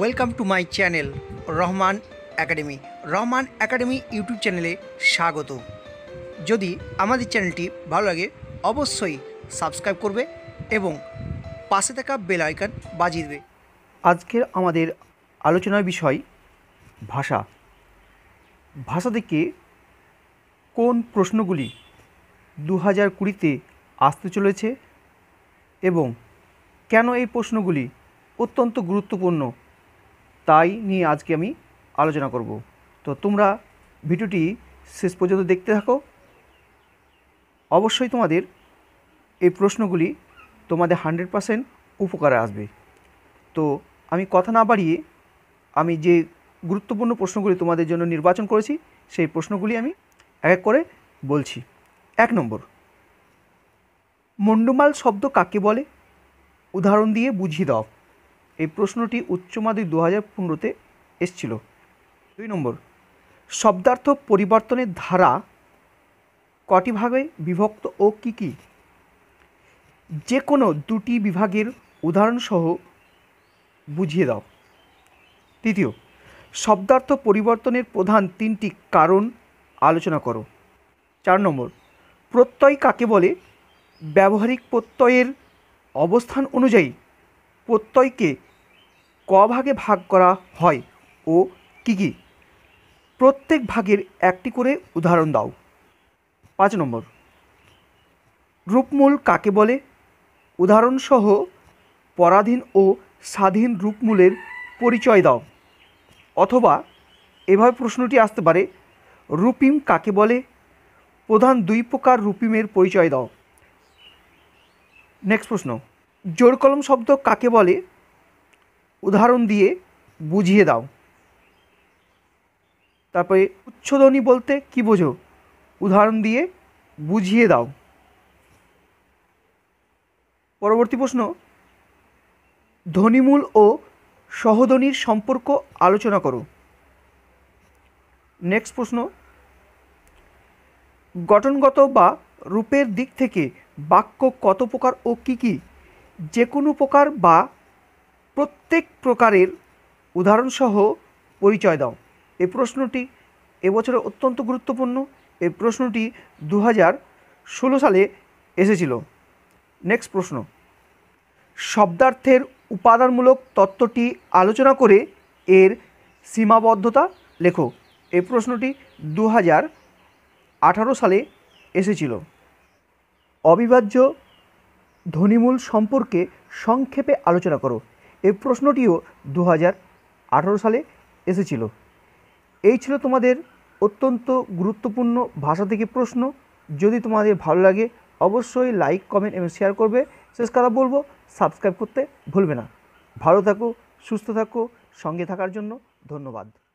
welcome to my channel Rahman academy Rahman academy YouTube চ্যানেলে স্বাগত যদি আমাদের চ্যানেলটি ভালো লাগে অবশ্যই সাবস্ক্রাইব করবে এবং পাশে থাকা বেল আইকন বাজিয়ে দেবে আজকের আমাদের আলোচনার বিষয় ভাষা ভাষা থেকে কোন প্রশ্নগুলি দু হাজার কুড়িতে আসতে চলেছে এবং কেন এই প্রশ্নগুলি অত্যন্ত গুরুত্বপূর্ণ তাই নিয়ে আজকে আমি আলোচনা করব তো তোমরা ভিডিওটি শেষ পর্যন্ত দেখতে থাকো অবশ্যই তোমাদের এই প্রশ্নগুলি তোমাদের হান্ড্রেড পারসেন্ট উপকারে আসবে তো আমি কথা না বাড়িয়ে আমি যে গুরুত্বপূর্ণ প্রশ্নগুলি তোমাদের জন্য নির্বাচন করেছি সেই প্রশ্নগুলি আমি এক এক করে বলছি এক নম্বর মণ্ডমাল শব্দ কাকে বলে উদাহরণ দিয়ে বুঝিয়ে দাও এই প্রশ্নটি উচ্চ মাধ্যমিক দু হাজার পনেরোতে এসছিল দুই নম্বর শব্দার্থ পরিবর্তনের ধারা কটি ভাগে বিভক্ত ও কি কি যে কোনো দুটি বিভাগের উদাহরণসহ বুঝিয়ে দাও তৃতীয় শব্দার্থ পরিবর্তনের প্রধান তিনটি কারণ আলোচনা করো চার নম্বর প্রত্যয় কাকে বলে ব্যবহারিক প্রত্যয়ের অবস্থান অনুযায়ী প্রত্যয়কে ক ভাগে ভাগ করা হয় ও কী কী প্রত্যেক ভাগের একটি করে উদাহরণ দাও পাঁচ নম্বর রূপমূল কাকে বলে উদাহরণসহ পরাধীন ও স্বাধীন রূপমূলের পরিচয় দাও অথবা এভাবে প্রশ্নটি আসতে পারে রূপিম কাকে বলে প্রধান দুই প্রকার রূপিমের পরিচয় দাও নেক্সট প্রশ্ন জোর কলম শব্দ কাকে বলে উদাহরণ দিয়ে বুঝিয়ে দাও তারপরে উচ্ছধ্বনি বলতে কি বোঝো উদাহরণ দিয়ে বুঝিয়ে দাও পরবর্তী প্রশ্ন ধ্বনিমূল ও সহধ্বনির সম্পর্ক আলোচনা করো নেক্সট প্রশ্ন গঠনগত বা রূপের দিক থেকে বাক্য কত প্রকার ও কী কী যে কোনো প্রকার বা প্রত্যেক প্রকারের উদাহরণসহ পরিচয় দাও এই প্রশ্নটি এবছরে অত্যন্ত গুরুত্বপূর্ণ এই প্রশ্নটি দু ষোলো সালে এসেছিল নেক্সট প্রশ্ন শব্দার্থের উপাদানমূলক তত্ত্বটি আলোচনা করে এর সীমাবদ্ধতা লেখো এই প্রশ্নটি দু সালে এসেছিল অবিভাজ্য ধ্বনিমূল সম্পর্কে সংক্ষেপে আলোচনা করো এই প্রশ্নটিও দু সালে এসেছিল এই ছিল তোমাদের অত্যন্ত গুরুত্বপূর্ণ ভাষা থেকে প্রশ্ন যদি তোমাদের ভালো লাগে অবশ্যই লাইক কমেন্ট এবং শেয়ার করবে শেষ কথা বলবো সাবস্ক্রাইব করতে ভুলবে না ভালো থাকো সুস্থ থাকো সঙ্গে থাকার জন্য ধন্যবাদ